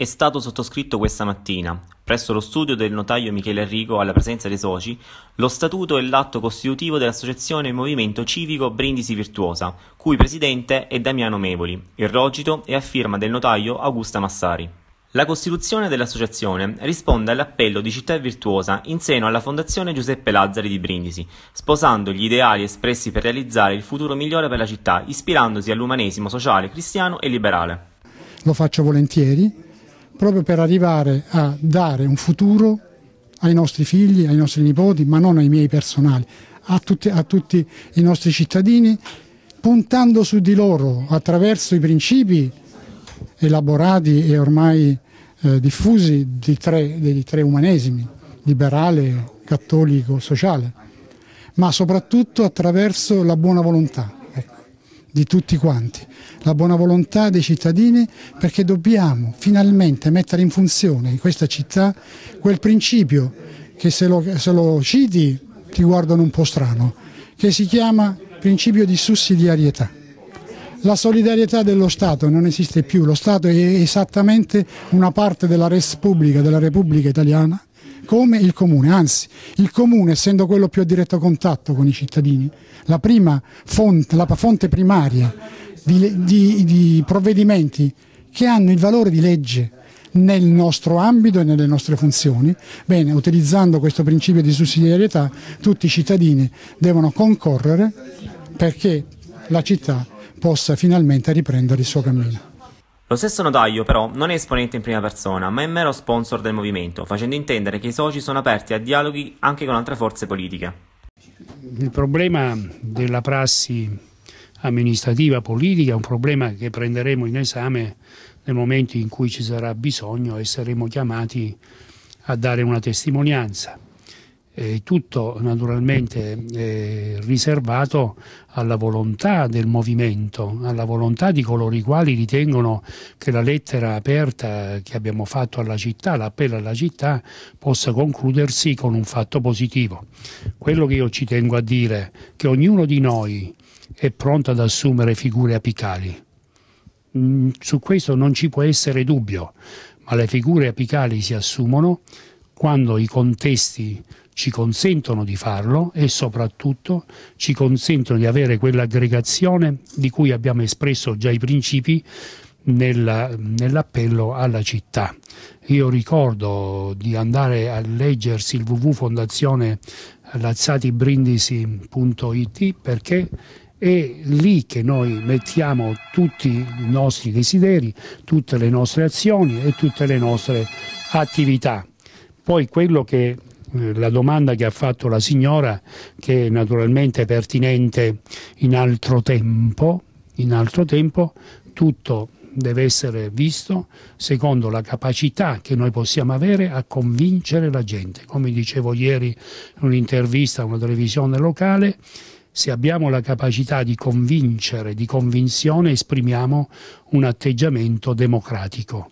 È stato sottoscritto questa mattina, presso lo studio del notaio Michele Enrico alla presenza dei soci, lo statuto e l'atto costitutivo dell'associazione Movimento Civico Brindisi Virtuosa, cui presidente è Damiano Mevoli, il rogito e a firma del notaio Augusta Massari. La costituzione dell'associazione risponde all'appello di Città Virtuosa in seno alla Fondazione Giuseppe Lazzari di Brindisi, sposando gli ideali espressi per realizzare il futuro migliore per la città, ispirandosi all'umanesimo sociale, cristiano e liberale. Lo faccio volentieri, proprio per arrivare a dare un futuro ai nostri figli, ai nostri nipoti, ma non ai miei personali, a tutti, a tutti i nostri cittadini, puntando su di loro attraverso i principi elaborati e ormai eh, diffusi di tre, dei tre umanesimi, liberale, cattolico, sociale, ma soprattutto attraverso la buona volontà ecco, di tutti quanti, la buona volontà dei cittadini perché dobbiamo finalmente mettere in funzione in questa città quel principio che se lo, se lo citi ti guardano un po' strano, che si chiama principio di sussidiarietà. La solidarietà dello Stato non esiste più, lo Stato è esattamente una parte della res pubblica, della Repubblica italiana, come il Comune, anzi il Comune essendo quello più a diretto contatto con i cittadini, la prima fonte, la fonte primaria di, di, di provvedimenti che hanno il valore di legge, nel nostro ambito e nelle nostre funzioni. Bene, utilizzando questo principio di sussidiarietà, tutti i cittadini devono concorrere perché la città possa finalmente riprendere il suo cammino. Lo stesso Notaio però non è esponente in prima persona, ma è mero sponsor del movimento, facendo intendere che i soci sono aperti a dialoghi anche con altre forze politiche. Il problema della prassi amministrativa politica è un problema che prenderemo in esame nel momento in cui ci sarà bisogno e saremo chiamati a dare una testimonianza eh, tutto naturalmente eh, riservato alla volontà del movimento, alla volontà di coloro i quali ritengono che la lettera aperta che abbiamo fatto alla città, l'appello alla città, possa concludersi con un fatto positivo. Quello che io ci tengo a dire è che ognuno di noi è pronto ad assumere figure apicali. Mm, su questo non ci può essere dubbio, ma le figure apicali si assumono quando i contesti ci consentono di farlo e soprattutto ci consentono di avere quell'aggregazione di cui abbiamo espresso già i principi nell'appello alla città. Io ricordo di andare a leggersi il www.fondazione.lazzatibrindisi.it perché è lì che noi mettiamo tutti i nostri desideri, tutte le nostre azioni e tutte le nostre attività. Poi quello che la domanda che ha fatto la signora, che naturalmente è pertinente in altro tempo, in altro tempo tutto deve essere visto secondo la capacità che noi possiamo avere a convincere la gente. Come dicevo ieri in un'intervista a una televisione locale, se abbiamo la capacità di convincere, di convinzione, esprimiamo un atteggiamento democratico.